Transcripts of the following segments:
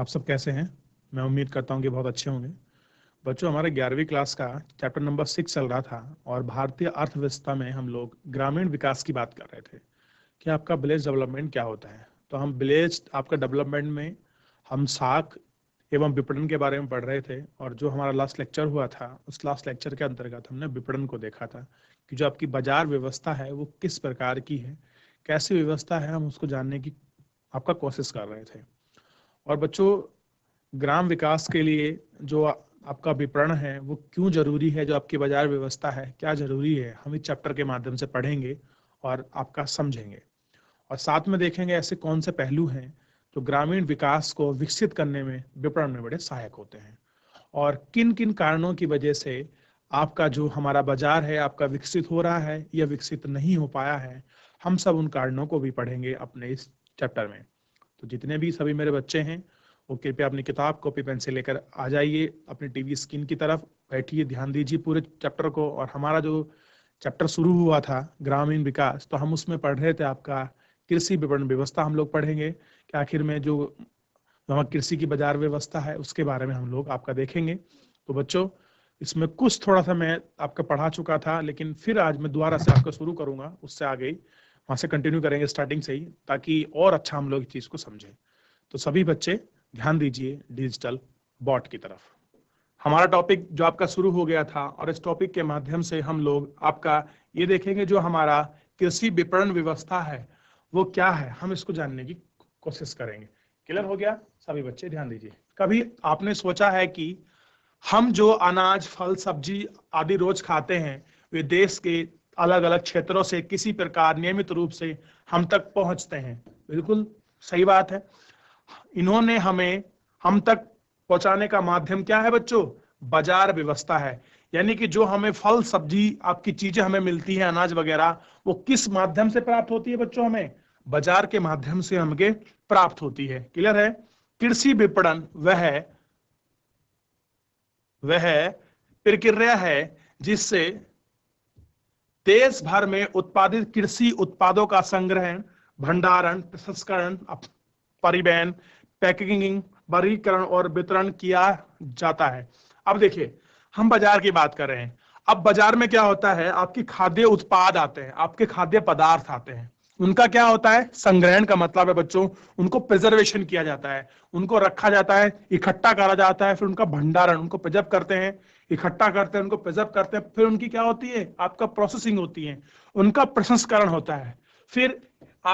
आप सब कैसे हैं मैं उम्मीद करता हूँ कि बहुत अच्छे होंगे बच्चों हमारे ग्यारहवीं क्लास का चैप्टर नंबर सिक्स चल रहा था और भारतीय अर्थव्यवस्था में हम लोग ग्रामीण विकास की बात कर रहे थे कि आपका विलेज डेवलपमेंट क्या होता है तो हम विलेज आपका डेवलपमेंट में हम साख एवं विपणन के बारे में पढ़ रहे थे और जो हमारा लास्ट लेक्चर हुआ था उस लास्ट लेक्चर के अंतर्गत हमने विपणन को देखा था कि जो आपकी बाजार व्यवस्था है वो किस प्रकार की है कैसी व्यवस्था है हम उसको जानने की आपका कोशिश कर रहे थे और बच्चों ग्राम विकास के लिए जो आपका विपणन है वो क्यों जरूरी है जो आपकी बाजार व्यवस्था है क्या जरूरी है हम इस चैप्टर के माध्यम से पढ़ेंगे और आपका समझेंगे और साथ में देखेंगे ऐसे कौन से पहलू हैं जो ग्रामीण विकास को विकसित करने में विपणन में बड़े सहायक होते हैं और किन किन कारणों की वजह से आपका जो हमारा बाजार है आपका विकसित हो रहा है या विकसित नहीं हो पाया है हम सब उन कारणों को भी पढ़ेंगे अपने इस चैप्टर में तो जितने भी सभी मेरे बच्चे हैं वो कृपया अपनी किताब कॉपी पेन से लेकर आ जाइए अपनी टीवी स्क्रीन की तरफ बैठिए ध्यान दीजिए पूरे चैप्टर को और हमारा जो चैप्टर शुरू हुआ था ग्रामीण विकास तो हम उसमें पढ़ रहे थे आपका कृषि विपणन व्यवस्था हम लोग पढ़ेंगे कि आखिर में जो वहाँ कृषि की बाजार व्यवस्था है उसके बारे में हम लोग आपका देखेंगे तो बच्चों इसमें कुछ थोड़ा सा मैं आपका पढ़ा चुका था लेकिन फिर आज मैं दोबारा से आपका शुरू करूंगा उससे आ गई वहां से कंटिन्यू करेंगे स्टार्टिंग से ही ताकि और अच्छा हम लोग इस चीज़ को समझें तो सभी बच्चे ध्यान दीजिए डिजिटल बॉट की तरफ हमारा टॉपिक जो आपका शुरू हो गया था और इस टॉपिक के माध्यम से हम लोग आपका ये देखेंगे जो हमारा कृषि विपणन व्यवस्था है वो क्या है हम इसको जानने की कोशिश करेंगे क्लियर हो गया सभी बच्चे ध्यान दीजिए कभी आपने सोचा है कि हम जो अनाज फल सब्जी आदि रोज खाते हैं वे देश के अलग अलग क्षेत्रों से किसी प्रकार नियमित रूप से हम तक पहुंचते हैं बिल्कुल सही बात है इन्होंने हमें हम तक पहुंचाने का माध्यम क्या है बच्चों बाजार व्यवस्था है यानी कि जो हमें फल सब्जी आपकी चीजें हमें मिलती है अनाज वगैरह वो किस माध्यम से प्राप्त होती है बच्चों हमें बाजार के माध्यम से हमके प्राप्त होती है क्लियर है कृषि विपणन वह वह प्रक्रिया है जिससे देश भर में उत्पादित कृषि उत्पादों का संग्रहण भंडारण प्रसंस्करण परिवहन पैकेजिंग वर्गीकरण और वितरण किया जाता है अब देखिए हम बाजार की बात कर रहे हैं अब बाजार में क्या होता है आपके खाद्य उत्पाद आते हैं आपके खाद्य पदार्थ आते हैं उनका क्या होता है संग्रहण का मतलब है बच्चों उनको प्रिजर्वेशन किया जाता है उनको रखा जाता है इकट्ठा करा जाता है फिर उनका भंडारण उनको प्रिजर्व करते हैं इकट्ठा करते हैं उनको प्रिजर्व करते हैं फिर उनकी क्या होती है आपका प्रोसेसिंग होती है उनका प्रसंस्करण होता है फिर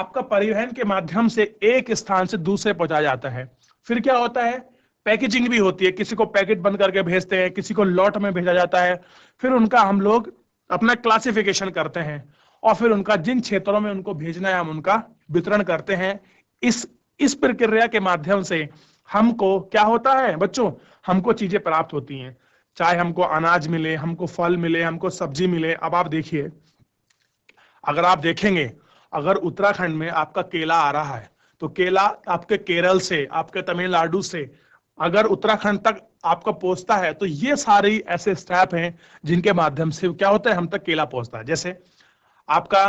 आपका परिवहन के माध्यम से एक स्थान से दूसरे पहुंचा जाता है फिर क्या होता है पैकेजिंग भी होती है किसी को पैकेट बंद करके भेजते हैं किसी को लॉट में भेजा जाता है फिर उनका हम लोग अपना क्लासिफिकेशन करते हैं और फिर उनका जिन क्षेत्रों में उनको भेजना है हम उनका वितरण करते हैं इस इस प्रक्रिया के माध्यम से हमको क्या होता है बच्चों हमको चीजें प्राप्त होती हैं चाहे हमको अनाज मिले हमको फल मिले हमको सब्जी मिले अब आप देखिए अगर आप देखेंगे अगर उत्तराखंड में आपका केला आ रहा है तो केला आपके केरल से आपके तमिलनाडु से अगर उत्तराखंड तक आपका पहुंचता है तो ये सारी ऐसे स्टेप हैं जिनके माध्यम से क्या होता है हम तक केला पहुंचता है जैसे आपका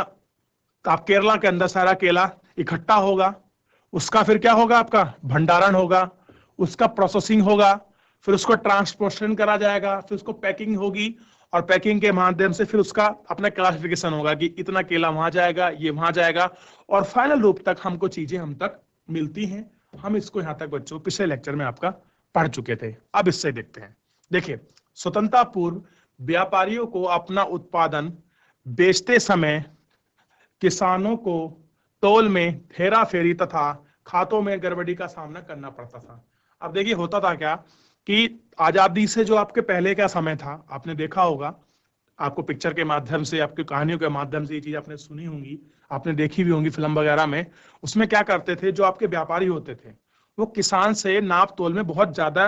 आप केरला के अंदर सारा केला इकट्ठा होगा उसका फिर क्या होगा आपका भंडारण होगा उसका प्रोसेसिंग होगा फिर उसको ट्रांसपोर्टेशन करा जाएगा फिर उसको पैकिंग होगी और पैकिंग के माध्यम से फिर उसका अपना क्लासिफिकेशन होगा कि इतना केला वहां जाएगा ये वहां जाएगा और फाइनल रूप तक हमको चीजें हम तक मिलती हैं हम इसको यहाँ तक बच्चों पिछले लेक्चर में आपका पढ़ चुके थे अब इससे देखते हैं देखिए स्वतंत्रता पूर्व व्यापारियों को अपना उत्पादन बेचते समय किसानों को तोल में फेरा फेरी तथा खातों में गड़बड़ी का सामना करना पड़ता था अब देखिए होता था क्या कि आजादी से जो आपके पहले का समय था आपने देखा होगा आपको पिक्चर के माध्यम से आपकी कहानियों के माध्यम से ये चीज आपने सुनी होंगी आपने देखी भी होंगी फिल्म वगैरह में उसमें क्या करते थे जो आपके व्यापारी होते थे वो किसान से नाप तोल में बहुत ज्यादा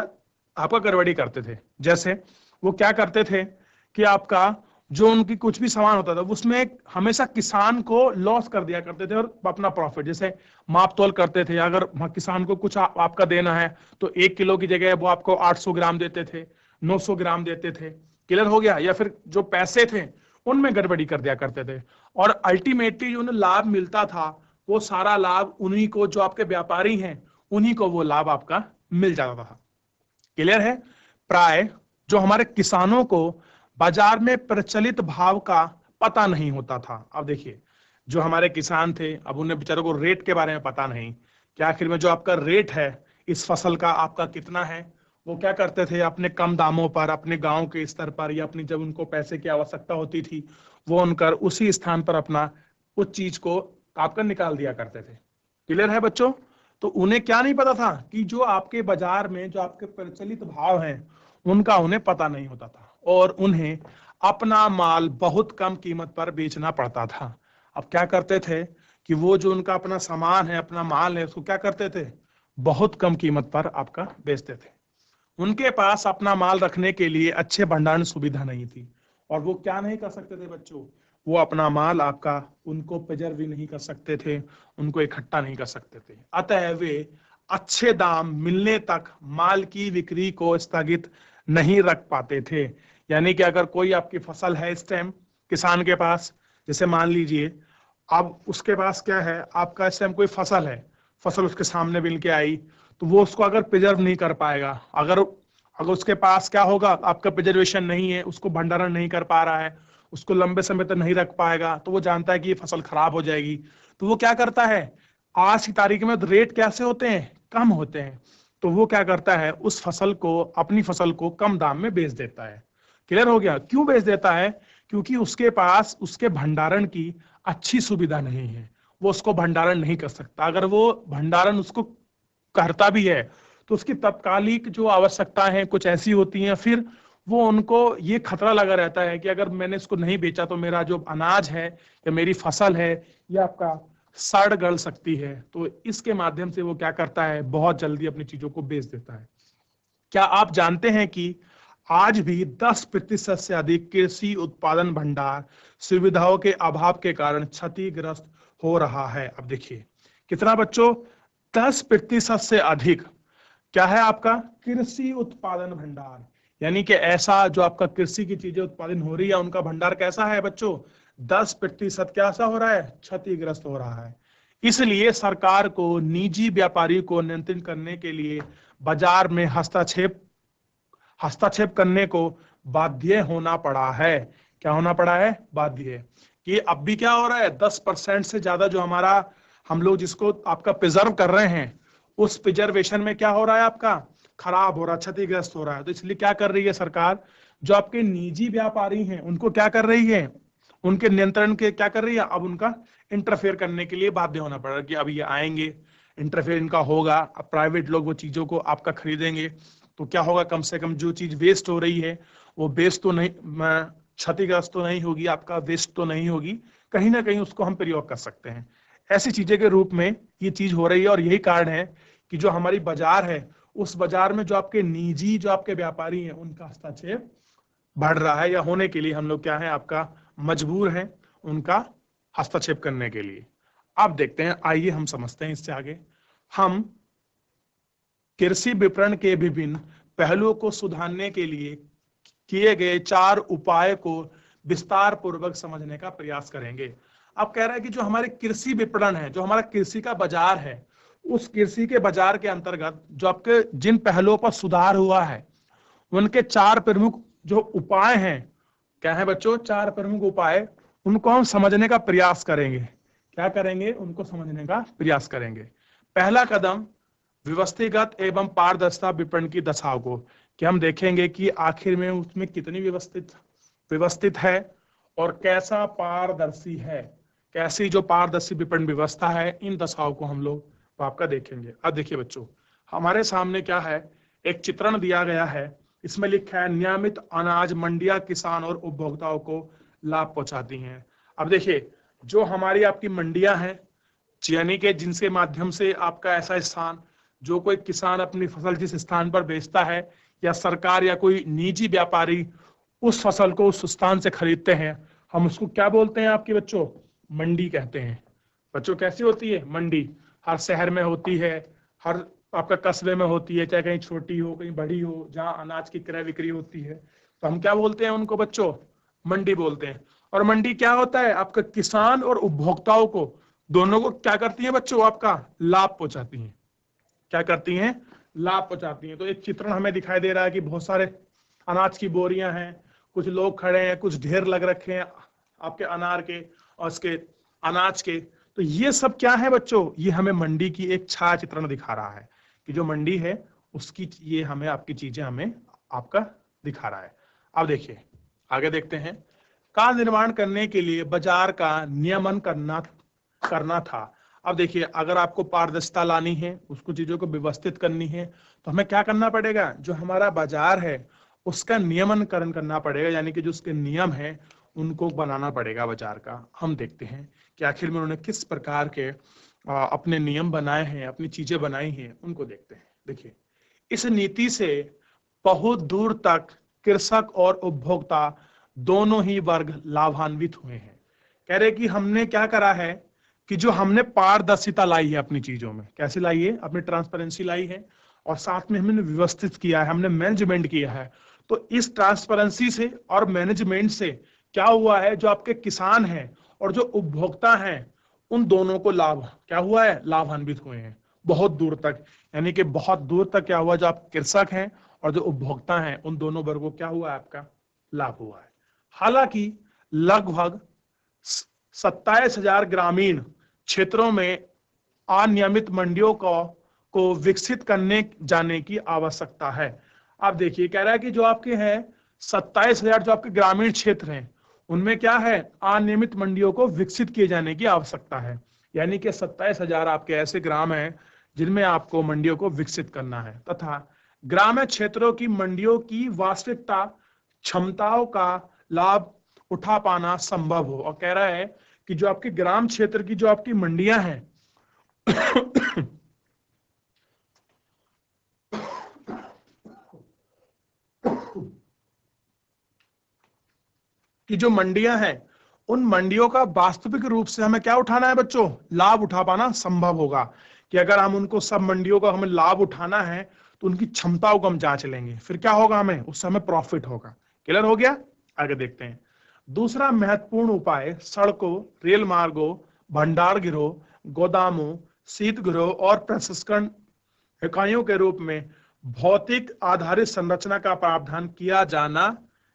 आपका गड़बड़ी करते थे जैसे वो क्या करते थे कि आपका जो उनकी कुछ भी सामान होता था उसमें हमेशा किसान को लॉस कर दिया करते थे और अपना प्रॉफिट जैसे माप तोल करते थे अगर किसान को कुछ आ, आपका देना है तो एक किलो की जगह वो आपको 800 ग्राम देते थे 900 ग्राम देते थे क्लियर हो गया या फिर जो पैसे थे उनमें गड़बड़ी कर दिया करते थे और अल्टीमेटली जो उन्हें लाभ मिलता था वो सारा लाभ उन्हीं को जो आपके व्यापारी हैं उन्हीं को वो लाभ आपका मिल जाता था क्लियर है प्राय जो हमारे किसानों को बाजार में प्रचलित भाव का पता नहीं होता था अब देखिए जो हमारे किसान थे अब उन्हें बेचारों को रेट के बारे में पता नहीं क्या आखिर में जो आपका रेट है इस फसल का आपका कितना है वो क्या करते थे अपने कम दामों पर अपने गांव के स्तर पर या अपनी जब उनको पैसे की आवश्यकता होती थी वो उनकर उसी स्थान पर अपना उस चीज को कापकर निकाल दिया करते थे क्लियर है बच्चों तो उन्हें क्या नहीं पता था कि जो आपके बाजार में जो आपके प्रचलित भाव हैं उनका उन्हें पता नहीं होता था और उन्हें अपना माल बहुत कम कीमत पर बेचना पड़ता था अब क्या करते थे कि वो जो उनका अपना सामान है अपना माल है उसको क्या करते थे बहुत कम कीमत पर आपका बेचते थे उनके पास अपना माल रखने के लिए अच्छे भंडारण सुविधा नहीं थी और वो क्या नहीं कर सकते थे बच्चों वो अपना माल आपका उनको प्रेजर भी नहीं कर सकते थे उनको इकट्ठा नहीं कर सकते थे अतः वे अच्छे दाम मिलने तक माल की बिक्री को स्थगित नहीं रख पाते थे यानी कि अगर कोई आपकी फसल है इस टाइम किसान के पास जैसे मान लीजिए अब उसके पास क्या है आपका इस टाइम कोई फसल है फसल उसके सामने मिल के आई तो वो उसको अगर प्रिजर्व नहीं कर पाएगा अगर अगर उसके पास क्या होगा आपका प्रिजर्वेशन नहीं है उसको भंडारण नहीं कर पा रहा है उसको लंबे समय तक नहीं रख पाएगा तो वो जानता है कि ये फसल खराब हो जाएगी तो वो क्या करता है आज की तारीख में रेट तो कैसे होते हैं कम होते हैं तो वो क्या करता है उस फसल को अपनी फसल को कम दाम में बेच देता है क्लियर हो गया क्यों बेच देता है क्योंकि उसके पास उसके भंडारण की अच्छी सुविधा नहीं है वो उसको भंडारण नहीं कर सकता अगर वो भंडारण उसको करता भी है तो उसकी तत्कालिक जो आवश्यकता है कुछ ऐसी होती है फिर वो उनको ये खतरा लगा रहता है कि अगर मैंने इसको नहीं बेचा तो मेरा जो अनाज है या मेरी फसल है या आपका सड़ गल सकती है तो इसके माध्यम से वो क्या करता है बहुत जल्दी अपनी चीजों को बेच देता है क्या आप जानते हैं कि आज भी 10 प्रतिशत से अधिक कृषि उत्पादन भंडार सुविधाओं के अभाव के कारण क्षतिग्रस्त हो रहा है अब देखिए कितना बच्चों 10 प्रतिशत से अधिक क्या है आपका कृषि उत्पादन भंडार यानी कि ऐसा जो आपका कृषि की चीजें उत्पादन हो रही है उनका भंडार कैसा है बच्चों दस प्रतिशत कैसा हो रहा है क्षतिग्रस्त हो रहा है इसलिए सरकार को निजी व्यापारी को नियंत्रित करने के लिए बाजार में हस्तक्षेप हस्तक्षेप करने को बाध्य होना पड़ा है क्या होना पड़ा है बाध्य कि अब भी क्या हो रहा है दस परसेंट से ज्यादा जो हमारा हम लोग जिसको आपका प्रिजर्व कर रहे हैं उस प्रिजर्वेशन में क्या हो रहा है आपका खराब हो रहा है क्षतिग्रस्त हो रहा है तो इसलिए क्या कर रही है सरकार जो आपके निजी व्यापारी हैं उनको क्या कर रही है उनके नियंत्रण के क्या कर रही है अब उनका इंटरफेयर करने के लिए बाध्य होना पड़ रहा है कि अब ये आएंगे इंटरफेयर इनका होगा अब प्राइवेट लोग वो चीजों को आपका खरीदेंगे तो क्या होगा कम से कम जो चीज वेस्ट हो रही है वो वेस्ट तो नहीं क्षतिग्रस्त तो नहीं होगी आपका वेस्ट तो नहीं होगी कहीं ना कहीं उसको हम प्रयोग कर सकते हैं ऐसी चीजें के रूप में ये चीज हो रही है और यही कारण है कि जो हमारी बाजार है उस बाजार में जो आपके निजी जो आपके व्यापारी हैं उनका हस्ताक्षेप बढ़ रहा है या होने के लिए हम लोग क्या है आपका मजबूर हैं उनका हस्तक्षेप करने के लिए अब देखते हैं आइए हम समझते हैं इससे आगे हम कृषि विपणन के विभिन्न पहलुओं को सुधारने के लिए किए गए चार उपाय को विस्तार पूर्वक समझने का प्रयास करेंगे अब कह रहा है कि जो हमारे कृषि विपणन है जो हमारा कृषि का बाजार है उस कृषि के बाजार के अंतर्गत जो आपके जिन पहलुओं पर सुधार हुआ है उनके चार प्रमुख जो उपाय हैं क्या है बच्चों चार प्रमुख उपाय उनको हम समझने का प्रयास करेंगे क्या करेंगे उनको समझने का प्रयास करेंगे पहला कदम व्यवस्थित एवं पारदर्शिता विपणन की दशाओं को कि हम देखेंगे कि आखिर में उसमें कितनी व्यवस्थित व्यवस्थित है और कैसा पारदर्शी है कैसी जो पारदर्शी विपणन व्यवस्था है इन दशाओं को हम लोग आपका देखेंगे अब देखिए बच्चों हमारे सामने क्या है एक चित्रण दिया गया है इसमें लिखा है नियमित अनाज मंडिया किसान और उपभोक्ताओं को लाभ पहुंचाती हैं अब देखिए जो हमारी आपकी मंडिया है यानी के जिनके माध्यम से आपका ऐसा स्थान जो कोई किसान अपनी फसल जिस स्थान पर बेचता है या सरकार या कोई निजी व्यापारी उस फसल को उस स्थान से खरीदते हैं हम उसको क्या बोलते हैं आपके बच्चों मंडी कहते हैं बच्चों कैसी होती है मंडी हर शहर में होती है हर आपका कस्बे में होती है चाहे कहीं छोटी हो कहीं बड़ी हो जहाँ अनाज की क्रय विक्री होती है तो हम क्या बोलते हैं उनको बच्चों मंडी बोलते हैं और मंडी क्या होता है आपका किसान और उपभोक्ताओं को दोनों को क्या करती है बच्चों आपका लाभ पहुंचाती है क्या करती है लाभ पहुंचाती है तो एक चित्रण हमें दिखाई दे रहा है कि बहुत सारे अनाज की बोरियां हैं कुछ लोग खड़े हैं कुछ ढेर लग रखे हैं आपके अनार के और उसके अनाज के तो ये सब क्या है बच्चों ये हमें मंडी की एक छाया चित्रण दिखा रहा है ये जो मंडी है उसकी ये हमें आपकी चीजें हमें आपका दिखा रहा है अब देखिए आगे देखते हैं का निर्माण करने के लिए बाजार का नियमन करना करना था अब देखिए अगर आपको पारदर्शिता लानी है उसको चीजों को व्यवस्थित करनी है तो हमें क्या करना पड़ेगा जो हमारा बाजार है उसका नियमन करन करना पड़ेगा यानी कि जो उसके नियम है उनको बनाना पड़ेगा बाजार का हम देखते हैं कि आखिर में उन्होंने किस प्रकार के अपने नियम बनाए हैं अपनी चीजें बनाई हैं उनको देखते हैं देखिए इस नीति से बहुत दूर तक कृषक और उपभोक्ता दोनों ही वर्ग लाभान्वित हुए हैं कह रहे कि हमने क्या करा है कि जो हमने पारदर्शिता लाई है अपनी चीजों में कैसे लाई है अपनी ट्रांसपेरेंसी लाई है और साथ में हमने व्यवस्थित किया है हमने मैनेजमेंट किया है तो इस ट्रांसपेरेंसी से और मैनेजमेंट से क्या हुआ है जो आपके किसान हैं और जो उपभोक्ता हैं उन दोनों को लाभ क्या हुआ है लाभान्वित हुए हैं बहुत दूर तक यानी कि बहुत दूर तक क्या हुआ जो आप कृषक हैं और जो उपभोक्ता हैं उन दोनों वर्गों क्या हुआ आपका लाभ हुआ है हालांकि लगभग सत्ताईस हजार ग्रामीण क्षेत्रों में अनियमित मंडियों को को विकसित करने जाने की आवश्यकता है आप देखिए कह रहा है कि जो आपके हैं सत्ताईस हजार जो आपके ग्रामीण क्षेत्र हैं उनमें क्या है अनियमित मंडियों को विकसित किए जाने की आवश्यकता है यानी कि सत्ताईस हजार आपके ऐसे ग्राम हैं जिनमें आपको मंडियों को विकसित करना है तथा ग्राम्य क्षेत्रों की मंडियों की वास्तविकता क्षमताओं का लाभ उठा पाना संभव हो और कह रहा है कि जो आपके ग्राम क्षेत्र की जो आपकी मंडियां हैं कि जो मंडियां हैं उन मंडियों का वास्तविक रूप से हमें क्या उठाना है बच्चों लाभ उठा पाना संभव होगा कि अगर हम उनको सब मंडियों का हमें लाभ उठाना है तो उनकी क्षमताओं को हम जांच लेंगे फिर क्या होगा हमें उस समय प्रॉफिट होगा क्लियर हो गया आगे देखते हैं दूसरा महत्वपूर्ण उपाय सड़कों रेल मार्गो भंडार गिरोह गोदामों शीत गिरोह और प्रसंस्करण इकाइयों के रूप में भौतिक आधारित संरचना का प्रावधान किया जाना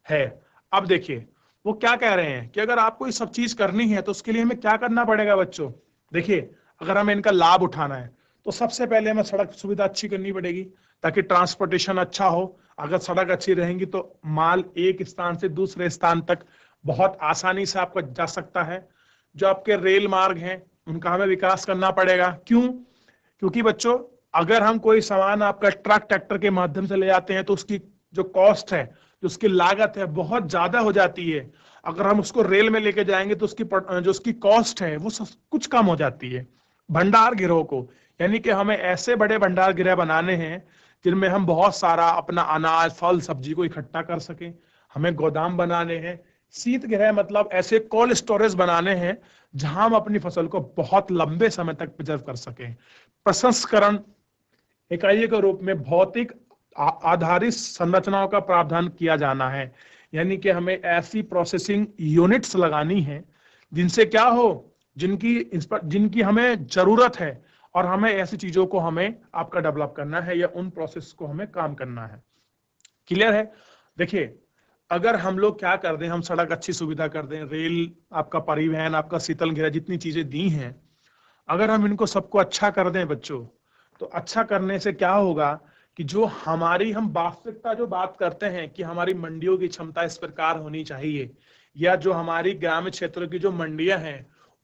है अब देखिए वो क्या कह रहे हैं कि अगर आपको ये सब चीज करनी है तो उसके लिए हमें क्या करना पड़ेगा बच्चों देखिए अगर हमें इनका लाभ उठाना है तो सबसे पहले हमें सड़क सुविधा अच्छी करनी पड़ेगी ताकि ट्रांसपोर्टेशन अच्छा हो अगर सड़क अच्छी रहेगी तो माल एक स्थान से दूसरे स्थान तक बहुत आसानी से आपका जा सकता है जो आपके रेल मार्ग हैं उनका हमें विकास करना पड़ेगा क्यों क्योंकि बच्चों अगर हम कोई सामान आपका ट्रक ट्रैक्टर के माध्यम से ले जाते हैं तो उसकी जो कॉस्ट है जो उसकी लागत है बहुत ज्यादा हो जाती है अगर हम उसको रेल में लेके जाएंगे तो उसकी जो उसकी कॉस्ट है वो सब कुछ कम हो जाती है भंडार गिरोह को यानी कि हमें ऐसे बड़े भंडार गृह बनाने हैं जिनमें हम बहुत सारा अपना अनाज फल सब्जी को इकट्ठा कर सकें हमें गोदाम बनाने हैं शीत गृह मतलब ऐसे कोल्ड स्टोरेज बनाने हैं जहां हम अपनी फसल को बहुत लंबे समय तक प्रिजर्व कर सकें प्रसंस्करण इकाइयों के रूप में भौतिक आधारित संरचनाओं का प्रावधान किया जाना है यानी कि हमें ऐसी प्रोसेसिंग यूनिट्स लगानी है जिनसे क्या हो जिनकी जिनकी हमें जरूरत है और हमें ऐसी चीजों को हमें आपका डेवलप करना है या उन प्रोसेस को हमें काम करना है क्लियर है देखिए अगर हम लोग क्या कर दें हम सड़क अच्छी सुविधा कर दें रेल आपका परिवहन आपका शीतल घेरा जितनी चीजें दी हैं अगर हम इनको सबको अच्छा कर दें बच्चों तो अच्छा करने से क्या होगा कि जो हमारी हम वास्तविकता जो बात करते हैं कि हमारी मंडियों की क्षमता इस प्रकार होनी चाहिए या जो हमारी ग्रामीण क्षेत्रों की जो मंडियां हैं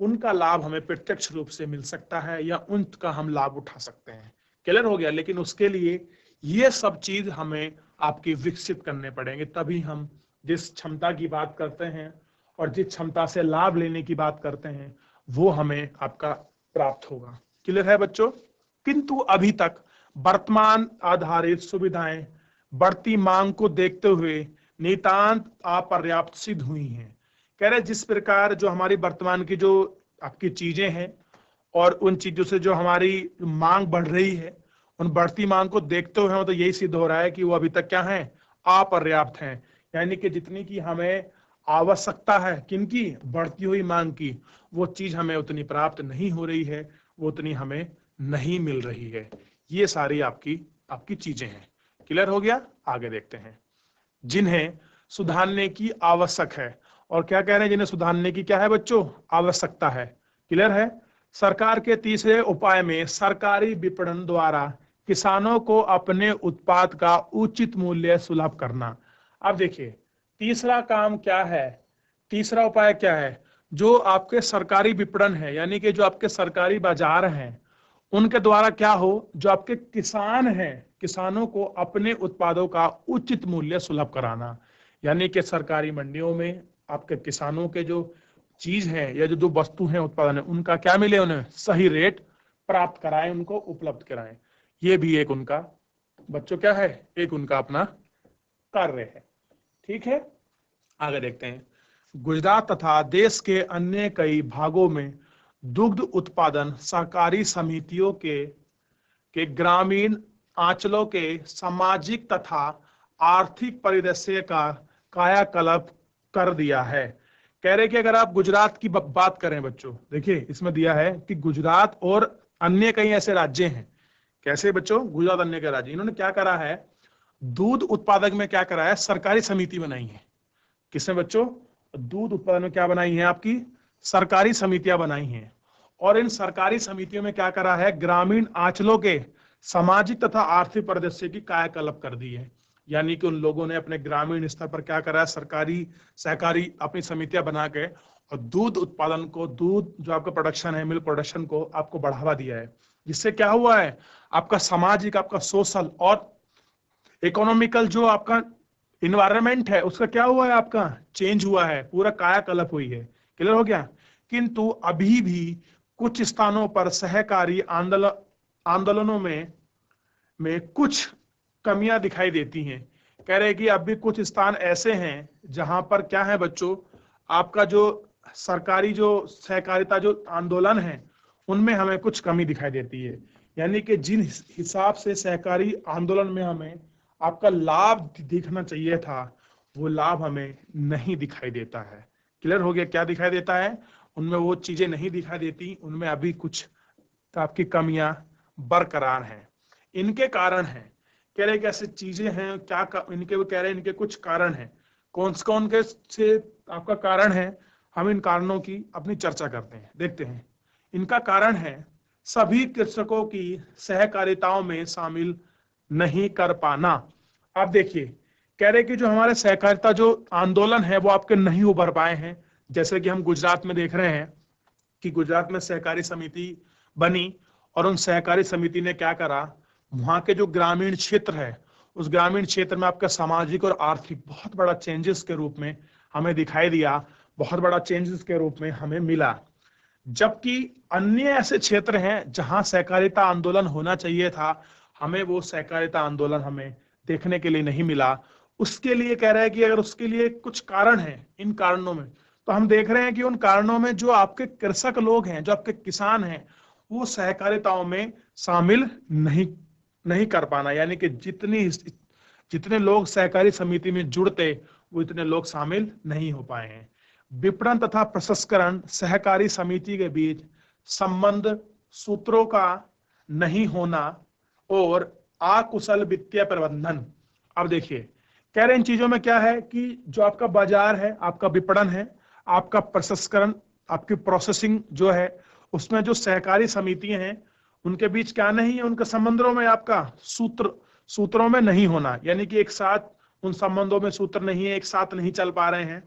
उनका लाभ हमें प्रत्यक्ष रूप से मिल सकता है या उनका हम लाभ उठा सकते हैं क्लियर हो गया लेकिन उसके लिए ये सब चीज हमें आपकी विकसित करने पड़ेंगे तभी हम जिस क्षमता की बात करते हैं और जिस क्षमता से लाभ लेने की बात करते हैं वो हमें आपका प्राप्त होगा क्लियर है बच्चों किंतु अभी तक वर्तमान आधारित सुविधाएं बढ़ती मांग को देखते हुए नितांत अपर्याप्त सिद्ध हुई हैं कह रहे जिस प्रकार जो हमारी वर्तमान की जो आपकी चीजें हैं और उन चीजों से जो हमारी मांग बढ़ रही है उन बढ़ती मांग को देखते हुए तो यही सिद्ध हो रहा है कि वो अभी तक क्या है अपर्याप्त है यानी कि जितनी की हमें आवश्यकता है किनकी बढ़ती हुई मांग की वो चीज हमें उतनी प्राप्त नहीं हो रही है वो उतनी हमें नहीं मिल रही है ये सारी आपकी आपकी चीजें हैं क्लियर हो गया आगे देखते हैं जिन्हें सुधारने की आवश्यक है और क्या कह रहे हैं जिन्हें सुधारने की क्या है बच्चों आवश्यकता है क्लियर है सरकार के तीसरे उपाय में सरकारी विपणन द्वारा किसानों को अपने उत्पाद का उचित मूल्य सुलभ करना अब देखिए तीसरा काम क्या है तीसरा उपाय क्या है जो आपके सरकारी विपणन है यानी कि जो आपके सरकारी बाजार हैं उनके द्वारा क्या हो जो आपके किसान हैं किसानों को अपने उत्पादों का उचित मूल्य सुलभ कराना यानी कि सरकारी मंडियों में आपके किसानों के जो चीज है या जो जो वस्तु है उत्पादन है उनका क्या मिले उन्हें सही रेट प्राप्त कराए उनको उपलब्ध कराएं ये भी एक उनका बच्चों क्या है एक उनका अपना कार्य है ठीक है आगे देखते हैं गुजरात तथा देश के अन्य कई भागों में दुग्ध उत्पादन सहकारी समितियों के के ग्रामीण आंचलों के सामाजिक तथा आर्थिक परिदृश्य का कायाकल्प कर दिया है कह रहे कि अगर आप गुजरात की बात करें बच्चों देखिए इसमें दिया है कि गुजरात और अन्य कई ऐसे राज्य हैं कैसे बच्चों गुजरात अन्य के राज्य इन्होंने क्या करा है दूध उत्पादक में क्या करा है सरकारी समिति बनाई है किसने बच्चों दूध उत्पादन में क्या बनाई है आपकी सरकारी समितियां बनाई हैं और इन सरकारी समितियों में क्या करा है ग्रामीण आंचलों के सामाजिक तथा आर्थिक परिदृश्य की कायाकल्प कर दी है यानी कि उन लोगों ने अपने ग्रामीण स्तर पर क्या करा है सरकारी सहकारी अपनी समितियां बना के और दूध उत्पादन को दूध जो आपका प्रोडक्शन है मिल्क प्रोडक्शन को आपको बढ़ावा दिया है जिससे क्या हुआ है आपका सामाजिक आपका सोशल और इकोनॉमिकल जो आपका इन्वायरमेंट है उसका क्या हुआ है आपका चेंज हुआ है पूरा कायाकल्प हुई है क्लियर हो गया किंतु अभी भी कुछ स्थानों पर सहकारी आंदोलन आंदोलनों में में कुछ कमियां दिखाई देती हैं कह रहे कि अब भी कुछ स्थान ऐसे हैं जहां पर क्या है बच्चों आपका जो सरकारी जो सहकारिता जो आंदोलन है उनमें हमें कुछ कमी दिखाई देती है यानी कि जिन हिसाब से सहकारी आंदोलन में हमें आपका लाभ दिखना चाहिए था वो लाभ हमें नहीं दिखाई देता है क्लियर हो गया क्या दिखाई देता है उनमें वो चीजें नहीं दिखाई देती उनमें अभी कुछ आपकी कमियां बरकरार हैं इनके कारण हैं कह रहे कैसे चीजें हैं क्या का, इनके वो कह रहे हैं इनके कुछ कारण हैं कौन से कौन के से आपका कारण है हम इन कारणों की अपनी चर्चा करते हैं देखते हैं इनका कारण है सभी कृषकों की सहकारिताओं में शामिल नहीं कर पाना आप देखिए कह रहे कि जो हमारे सहकारिता जो आंदोलन है वो आपके नहीं उभर पाए हैं जैसे कि हम गुजरात में देख रहे हैं कि गुजरात में सहकारी समिति बनी और उन सहकारी समिति ने क्या करा वहां के जो ग्रामीण क्षेत्र है उस ग्रामीण क्षेत्र में आपका सामाजिक और आर्थिक बहुत बड़ा चेंजेस के रूप में हमें दिखाई दिया बहुत बड़ा चेंजेस के रूप में हमें मिला जबकि अन्य ऐसे क्षेत्र हैं जहां सहकारिता आंदोलन होना चाहिए था हमें वो सहकारिता आंदोलन हमें देखने के लिए नहीं मिला उसके लिए कह रहा है कि अगर उसके लिए कुछ कारण है इन कारणों में तो हम देख रहे हैं कि उन कारणों में जो आपके कृषक लोग हैं जो आपके किसान हैं वो सहकारिताओं में शामिल नहीं नहीं कर पाना यानी कि जितनी जितने लोग सहकारी समिति में जुड़ते वो इतने लोग शामिल नहीं हो पाए हैं विपणन तथा प्रसंस्करण सहकारी समिति के बीच संबंध सूत्रों का नहीं होना और आकुशल वित्तीय प्रबंधन अब देखिए कह रहे इन चीजों में क्या है कि जो आपका बाजार है आपका विपणन है आपका प्रसंस्करण आपकी प्रोसेसिंग जो है उसमें जो सहकारी समितियां हैं उनके बीच क्या नहीं है उनके संबंधों में आपका सूत्र सूत्रों में नहीं होना यानी कि एक साथ उन संबंधों में सूत्र नहीं है एक साथ नहीं चल पा रहे हैं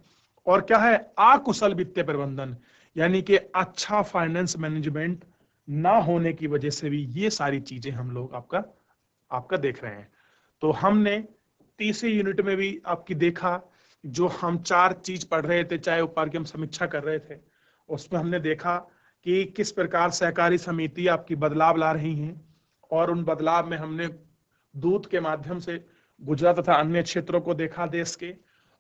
और क्या है आकुशल वित्तीय प्रबंधन यानी कि अच्छा फाइनेंस मैनेजमेंट ना होने की वजह से भी ये सारी चीजें हम लोग आपका आपका देख रहे हैं तो हमने तीसरी यूनिट में भी आपकी देखा जो हम चार चीज पढ़ रहे थे चाहे ऊपर की हम समीक्षा कर रहे थे उसमें हमने देखा कि किस प्रकार सहकारी समिति आपकी बदलाव ला रही हैं और उन बदलाव में हमने दूध के माध्यम से गुजरात तथा अन्य क्षेत्रों को देखा देश के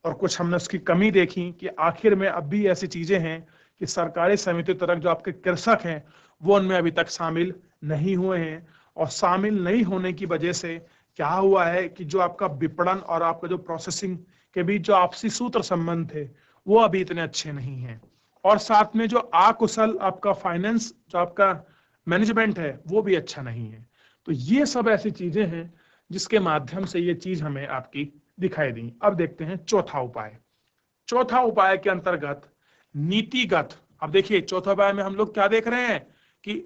और कुछ हमने उसकी कमी देखी कि आखिर में अब भी ऐसी चीजें हैं कि सरकारी समिति तरफ जो आपके कृषक हैं वो उनमें अभी तक शामिल नहीं हुए हैं और शामिल नहीं होने की वजह से क्या हुआ है कि जो आपका विपणन और आपका जो प्रोसेसिंग के बीच जो आपसी सूत्र संबंध थे वो अभी इतने अच्छे नहीं है और साथ में जो आकुशल आपका फाइनेंस जो आपका मैनेजमेंट है वो भी अच्छा नहीं है तो ये सब ऐसी चीजें हैं जिसके माध्यम से ये चीज हमें आपकी दिखाई दी अब देखते हैं चौथा उपाय चौथा उपाय के अंतर्गत नीतिगत अब देखिए चौथा उपाय में हम लोग क्या देख रहे हैं कि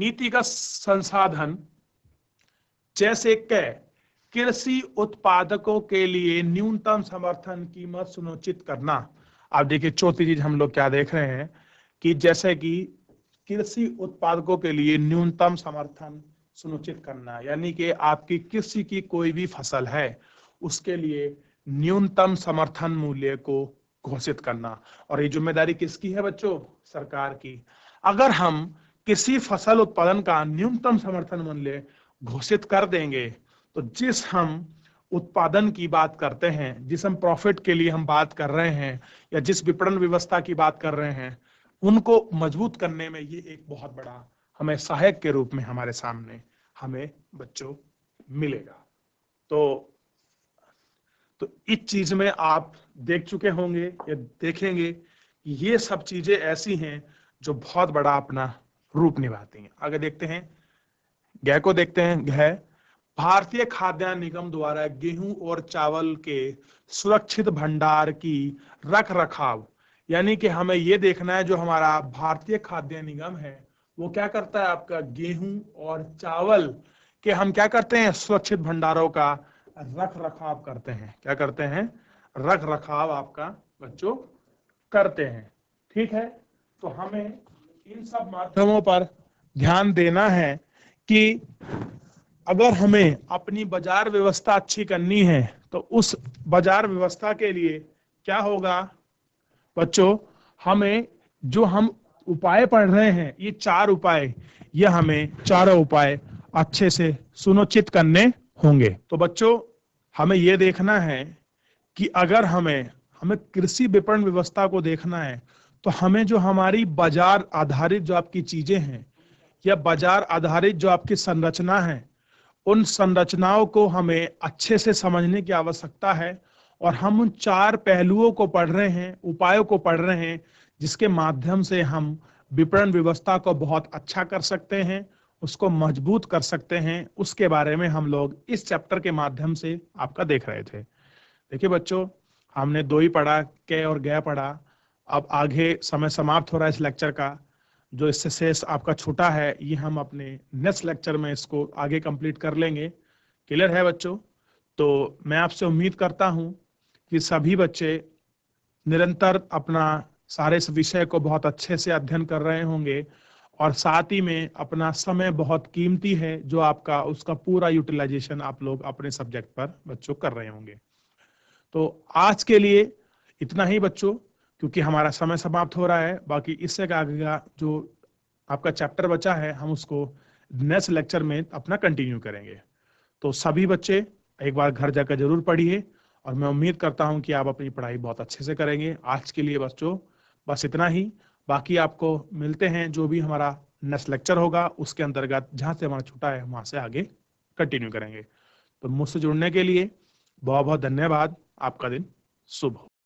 नीतिगत संसाधन जैसे कह कृषि उत्पादकों के लिए न्यूनतम समर्थन कीमत सुनिश्चित करना आप देखिए चौथी चीज हम लोग क्या देख रहे हैं कि जैसे कि कृषि उत्पादकों के लिए न्यूनतम समर्थन सुनिश्चित करना यानी कि आपकी कृषि की कोई भी फसल है उसके लिए न्यूनतम समर्थन मूल्य को घोषित करना और ये जिम्मेदारी किसकी है बच्चों सरकार की अगर हम किसी फसल उत्पादन का न्यूनतम समर्थन मूल्य घोषित कर देंगे तो जिस हम उत्पादन की बात करते हैं जिस हम प्रॉफिट के लिए हम बात कर रहे हैं या जिस विपणन व्यवस्था की बात कर रहे हैं उनको मजबूत करने में ये एक बहुत बड़ा हमें सहायक के रूप में हमारे सामने हमें बच्चों मिलेगा तो तो इस चीज में आप देख चुके होंगे या देखेंगे ये सब चीजें ऐसी हैं जो बहुत बड़ा अपना रूप निभाती हैं आगे देखते हैं गह को देखते हैं गह भारतीय खाद्यान्न निगम द्वारा गेहूं और चावल के सुरक्षित भंडार की रख रखाव यानी कि हमें ये देखना है जो हमारा भारतीय खाद्य निगम है वो क्या करता है आपका गेहूं और चावल के हम क्या करते हैं सुरक्षित भंडारों का रख रखाव करते हैं क्या करते हैं रख रखाव आपका बच्चों करते हैं ठीक है तो हमें इन सब माध्यमों पर ध्यान देना है कि अगर हमें अपनी बाजार व्यवस्था अच्छी करनी है तो उस बाजार व्यवस्था के लिए क्या होगा बच्चों हमें जो हम उपाय पढ़ रहे हैं ये चार उपाय ये हमें चारों उपाय अच्छे से सुनिश्चित करने होंगे तो बच्चों हमें ये देखना है कि अगर हमें हमें कृषि विपणन व्यवस्था को देखना है तो हमें जो हमारी बाजार आधारित जो आपकी चीजें हैं या बाजार आधारित जो आपकी संरचना है उन संरचनाओं को हमें अच्छे से समझने की आवश्यकता है और हम उन चार पहलुओं को पढ़ रहे हैं उपायों को पढ़ रहे हैं जिसके माध्यम से हम विपणन व्यवस्था को बहुत अच्छा कर सकते हैं उसको मजबूत कर सकते हैं उसके बारे में हम लोग इस चैप्टर के माध्यम से आपका देख रहे थे देखिए बच्चों हमने दो ही पढ़ा के और गया पढ़ा अब आगे समय समाप्त हो रहा है इस लेक्चर का जो इससे शेष आपका छोटा है ये हम अपने नेक्स्ट लेक्चर में इसको आगे कंप्लीट कर लेंगे क्लियर है बच्चों तो मैं आपसे उम्मीद करता हूँ कि सभी बच्चे निरंतर अपना सारे इस विषय को बहुत अच्छे से अध्ययन कर रहे होंगे और साथ ही में अपना समय बहुत कीमती है जो आपका उसका पूरा यूटिलाइजेशन आप लोग अपने सब्जेक्ट पर बच्चों कर रहे होंगे तो आज के लिए इतना ही बच्चों क्योंकि हमारा समय समाप्त हो रहा है बाकी इससे आगे का जो आपका चैप्टर बचा है हम उसको नेक्स्ट लेक्चर में अपना कंटिन्यू करेंगे तो सभी बच्चे एक बार घर जाकर जरूर पढ़िए और मैं उम्मीद करता हूं कि आप अपनी पढ़ाई बहुत अच्छे से करेंगे आज के लिए बच्चों बस इतना ही बाकी आपको मिलते हैं जो भी हमारा नेक्स्ट लेक्चर होगा उसके अंतर्गत जहाँ से हमारा छुट्टा है वहाँ से आगे कंटिन्यू करेंगे तो मुझसे जुड़ने के लिए बहुत बहुत धन्यवाद आपका दिन शुभ हो